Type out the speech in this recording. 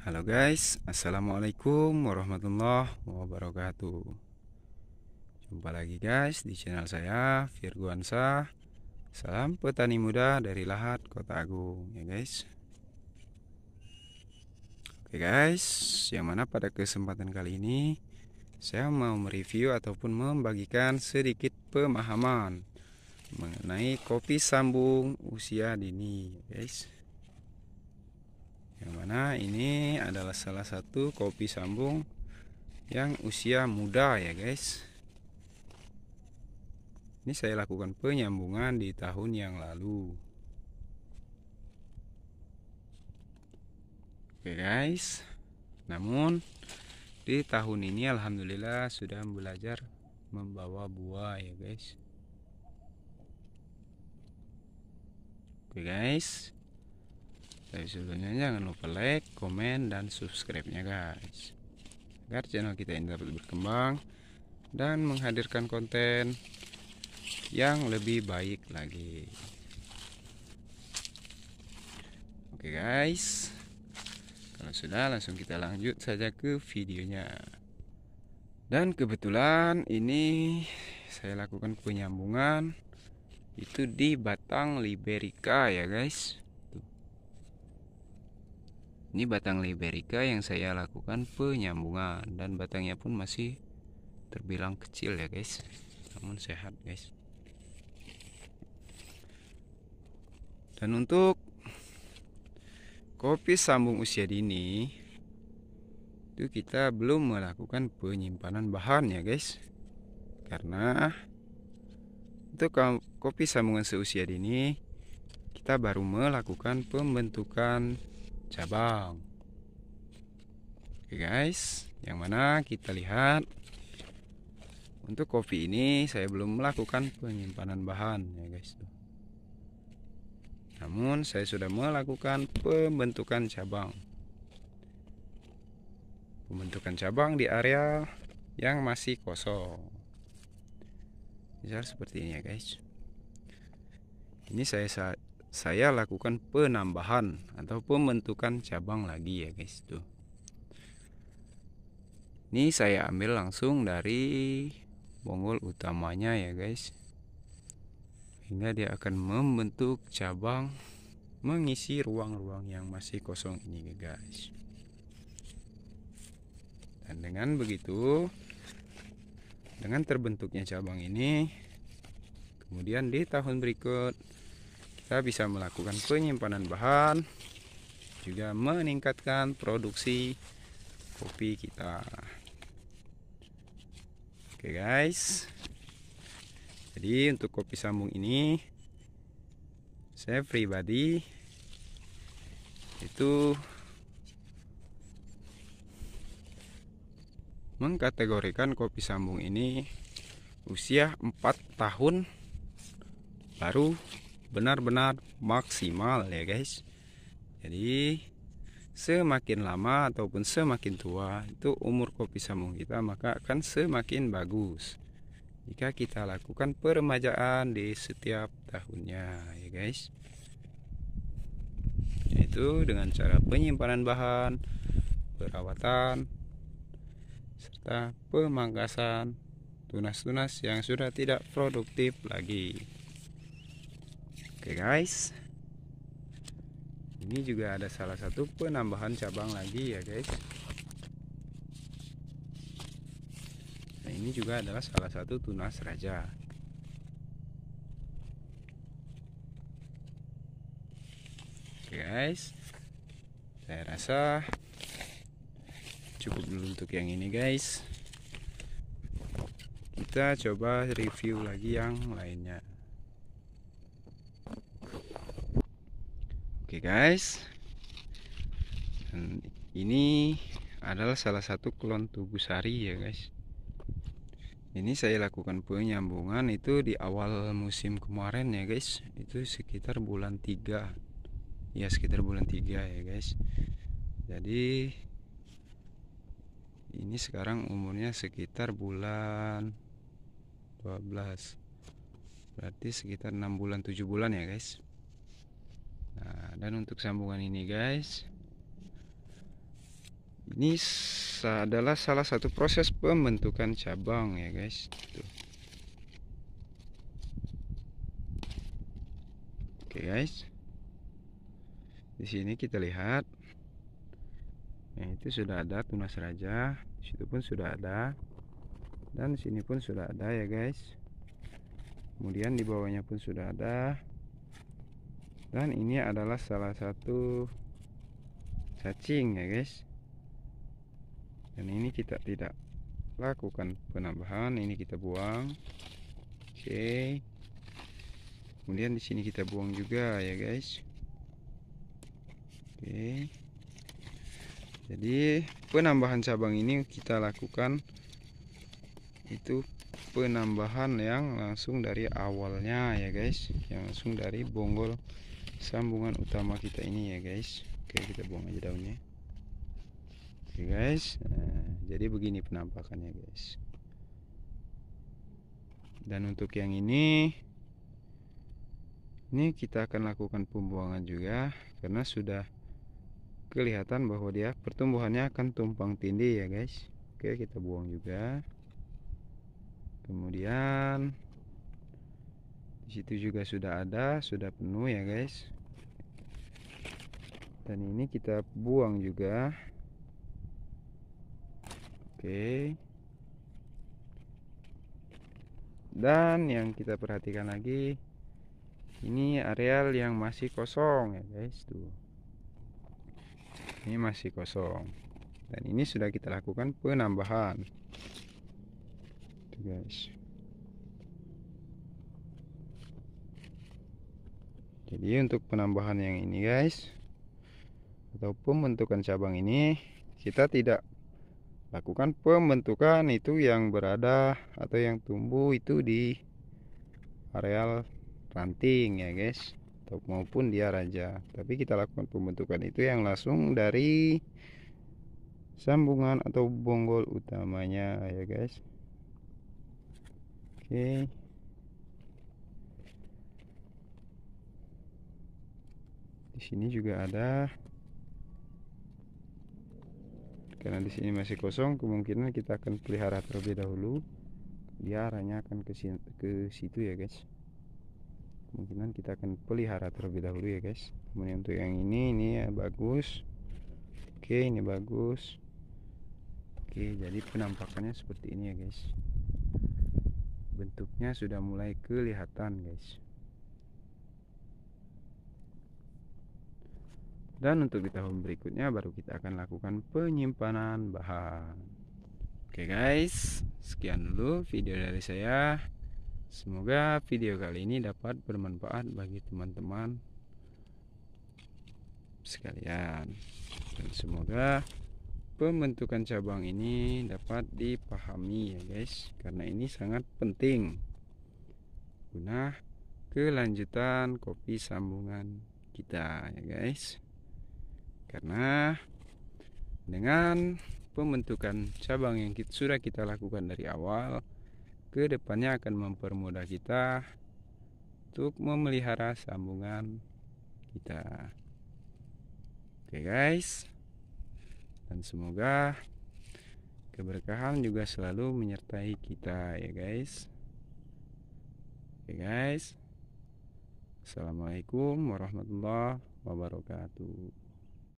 Halo guys, Assalamualaikum warahmatullahi wabarakatuh Jumpa lagi guys di channel saya Virguansa Salam petani muda dari Lahat Kota Agung ya guys Oke guys, yang mana pada kesempatan kali ini Saya mau mereview ataupun membagikan sedikit pemahaman Mengenai kopi sambung usia dini guys yang mana ini adalah salah satu kopi sambung yang usia muda ya guys ini saya lakukan penyambungan di tahun yang lalu oke guys namun di tahun ini alhamdulillah sudah belajar membawa buah ya guys Oke guys, tapi sebelumnya jangan lupa like, komen, dan subscribe-nya guys Agar channel kita ini dapat berkembang Dan menghadirkan konten yang lebih baik lagi Oke guys Kalau sudah langsung kita lanjut saja ke videonya Dan kebetulan ini saya lakukan penyambungan Itu di batang Liberica ya guys ini batang liberica yang saya lakukan penyambungan dan batangnya pun masih terbilang kecil ya guys. Namun sehat guys. Dan untuk kopi sambung usia dini itu kita belum melakukan penyimpanan bahan ya guys. Karena untuk kopi sambungan seusia dini kita baru melakukan pembentukan cabang. Oke guys, yang mana kita lihat untuk kopi ini saya belum melakukan penyimpanan bahan ya guys. Namun saya sudah melakukan pembentukan cabang. Pembentukan cabang di area yang masih kosong. Misal seperti ini ya guys. Ini saya saya lakukan penambahan atau pembentukan cabang lagi ya guys tuh ini saya ambil langsung dari bonggol utamanya ya guys hingga dia akan membentuk cabang mengisi ruang-ruang yang masih kosong ini guys dan dengan begitu dengan terbentuknya cabang ini kemudian di tahun berikut kita bisa melakukan penyimpanan bahan juga meningkatkan produksi kopi kita oke guys jadi untuk kopi sambung ini saya pribadi itu mengkategorikan kopi sambung ini usia 4 tahun baru benar-benar maksimal ya guys jadi semakin lama ataupun semakin tua itu umur kopi sambung kita maka akan semakin bagus jika kita lakukan peremajaan di setiap tahunnya ya guys yaitu dengan cara penyimpanan bahan perawatan serta pemangkasan tunas-tunas yang sudah tidak produktif lagi Oke guys Ini juga ada salah satu penambahan cabang lagi ya guys Nah ini juga adalah salah satu tunas raja Oke guys Saya rasa Cukup dulu untuk yang ini guys Kita coba review lagi yang lainnya guys Dan Ini adalah salah satu klon sari ya guys Ini saya lakukan penyambungan itu di awal musim kemarin ya guys Itu sekitar bulan 3 Ya sekitar bulan 3 ya guys Jadi Ini sekarang umurnya sekitar bulan 12 Berarti sekitar 6 bulan 7 bulan ya guys Nah, dan untuk sambungan ini guys ini adalah salah satu proses pembentukan cabang ya guys Tuh. oke guys di sini kita lihat yang nah, itu sudah ada tunas raja situ pun sudah ada dan sini pun sudah ada ya guys kemudian di bawahnya pun sudah ada dan ini adalah salah satu cacing ya guys dan ini kita tidak lakukan penambahan ini kita buang oke kemudian di sini kita buang juga ya guys oke jadi penambahan cabang ini kita lakukan itu penambahan yang langsung dari awalnya ya guys yang langsung dari bonggol sambungan utama kita ini ya guys oke kita buang aja daunnya oke guys nah, jadi begini penampakannya guys dan untuk yang ini ini kita akan lakukan pembuangan juga karena sudah kelihatan bahwa dia pertumbuhannya akan tumpang tindih ya guys oke kita buang juga kemudian disitu juga sudah ada sudah penuh ya guys dan ini kita buang juga oke dan yang kita perhatikan lagi ini areal yang masih kosong ya guys tuh ini masih kosong dan ini sudah kita lakukan penambahan guys jadi untuk penambahan yang ini guys ataupun pembentukan cabang ini kita tidak lakukan pembentukan itu yang berada atau yang tumbuh itu di areal ranting ya guys atau maupun dia raja tapi kita lakukan pembentukan itu yang langsung dari sambungan atau bonggol utamanya ya guys okay. di sini juga ada karena di sini masih kosong kemungkinan kita akan pelihara terlebih dahulu dia arahnya akan ke, ke situ ya guys kemungkinan kita akan pelihara terlebih dahulu ya guys kemudian untuk yang ini ini ya bagus oke ini bagus oke jadi penampakannya seperti ini ya guys bentuknya sudah mulai kelihatan guys dan untuk di tahun berikutnya baru kita akan lakukan penyimpanan bahan oke guys sekian dulu video dari saya semoga video kali ini dapat bermanfaat bagi teman-teman sekalian dan semoga pembentukan cabang ini dapat dipahami ya guys karena ini sangat penting guna kelanjutan kopi sambungan kita ya guys karena dengan pembentukan cabang yang kita, sudah kita lakukan dari awal kedepannya akan mempermudah kita untuk memelihara sambungan kita oke guys dan semoga keberkahan juga selalu menyertai kita ya guys oke guys assalamualaikum warahmatullahi wabarakatuh